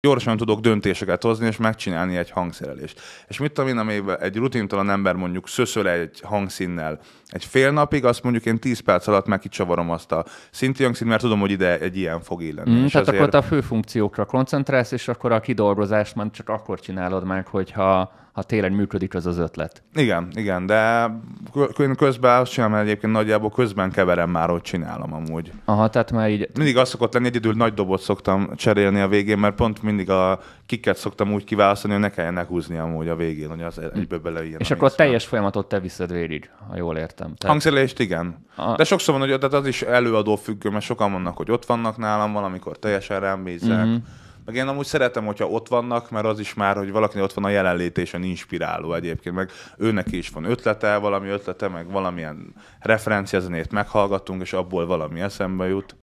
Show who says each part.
Speaker 1: gyorsan tudok döntéseket hozni, és megcsinálni egy hangszerelést. És mit tudom én, amivel egy rutintalan ember mondjuk szöszöl egy hangszínnel egy fél napig, azt mondjuk én 10 perc alatt meg kicsavarom azt a szinti hangszín, mert tudom, hogy ide egy ilyen fog
Speaker 2: illeni. Mm, tehát azért... akkor te a fő funkciókra koncentrálsz, és akkor a kidolgozást már csak akkor csinálod meg, hogyha ha tényleg működik az az ötlet.
Speaker 1: Igen, igen, de közben azt csinálom, mert egyébként nagyjából közben keverem már, hogy csinálom amúgy. Aha, tehát már így... Mindig az szokott lenni, egyedül nagy dobot szoktam cserélni a végén, mert pont mindig a kiket szoktam úgy kiválasztani, hogy ne kelljen húzni amúgy a végén, hogy az e- egyből ilyen. És akkor
Speaker 2: a
Speaker 3: teljes szám. folyamatot te viszed végig, ha jól értem. Tehát... Hangszerelést igen. A... De sokszor van, hogy tehát az is
Speaker 1: előadó függő, mert sokan vannak, hogy ott vannak nálam, valamikor teljesen rám bízek. Mm-hmm meg én amúgy szeretem, hogyha ott vannak, mert az is már, hogy valaki ott van a jelenlétésen inspiráló egyébként, meg őnek is van ötlete, valami ötlete, meg valamilyen referenciazenét meghallgatunk, és abból valami eszembe jut.